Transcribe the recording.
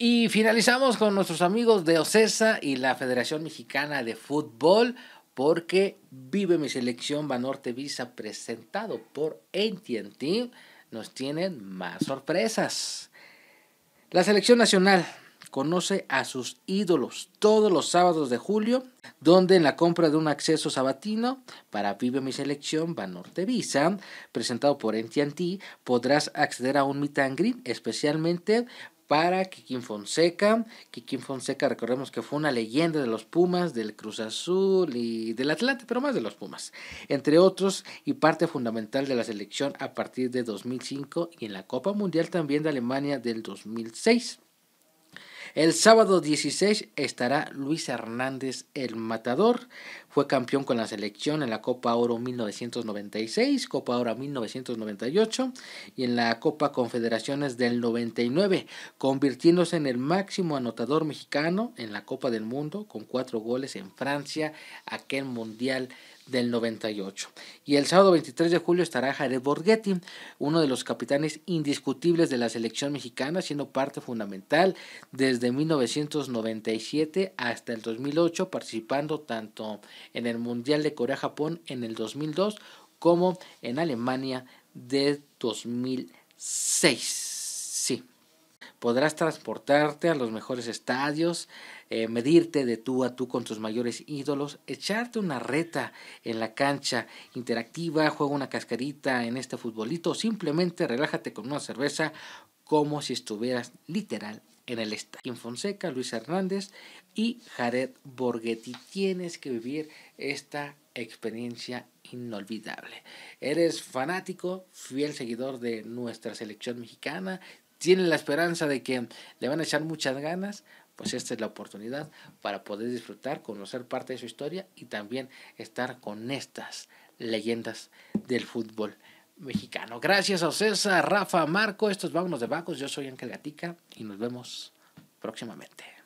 Y finalizamos con nuestros amigos de OCESA y la Federación Mexicana de Fútbol, porque Vive mi selección Banorte Visa presentado por AT&T nos tienen más sorpresas. La selección nacional conoce a sus ídolos todos los sábados de julio, donde en la compra de un acceso sabatino para Vive mi selección Banorte Visa, presentado por AT&T, podrás acceder a un meet and greet especialmente para Kikín Fonseca. Kikín Fonseca, recordemos que fue una leyenda de los Pumas, del Cruz Azul y del Atlante, pero más de los Pumas, entre otros, y parte fundamental de la selección a partir de 2005 y en la Copa Mundial también de Alemania del 2006. El sábado 16 estará Luis Hernández el Matador. Fue campeón con la selección en la Copa Oro 1996, Copa Oro 1998 y en la Copa Confederaciones del 99, convirtiéndose en el máximo anotador mexicano en la Copa del Mundo con cuatro goles en Francia, aquel Mundial del 98. Y el sábado 23 de julio estará Jared Borghetti, uno de los capitanes indiscutibles de la selección mexicana, siendo parte fundamental desde desde 1997 hasta el 2008, participando tanto en el Mundial de Corea-Japón en el 2002 como en Alemania de 2006. Sí. Podrás transportarte a los mejores estadios, eh, medirte de tú a tú con tus mayores ídolos, echarte una reta en la cancha interactiva, juega una cascarita en este futbolito, simplemente relájate con una cerveza como si estuvieras literal en el estadio. Fonseca, Luis Hernández y Jared Borghetti. Tienes que vivir esta experiencia inolvidable. Eres fanático, fiel seguidor de nuestra selección mexicana, tienes la esperanza de que le van a echar muchas ganas, pues esta es la oportunidad para poder disfrutar, conocer parte de su historia y también estar con estas leyendas del fútbol mexicano. Gracias a César, Rafa, Marco. Estos vámonos de vacos. Yo soy Ángel Gatica y nos vemos próximamente.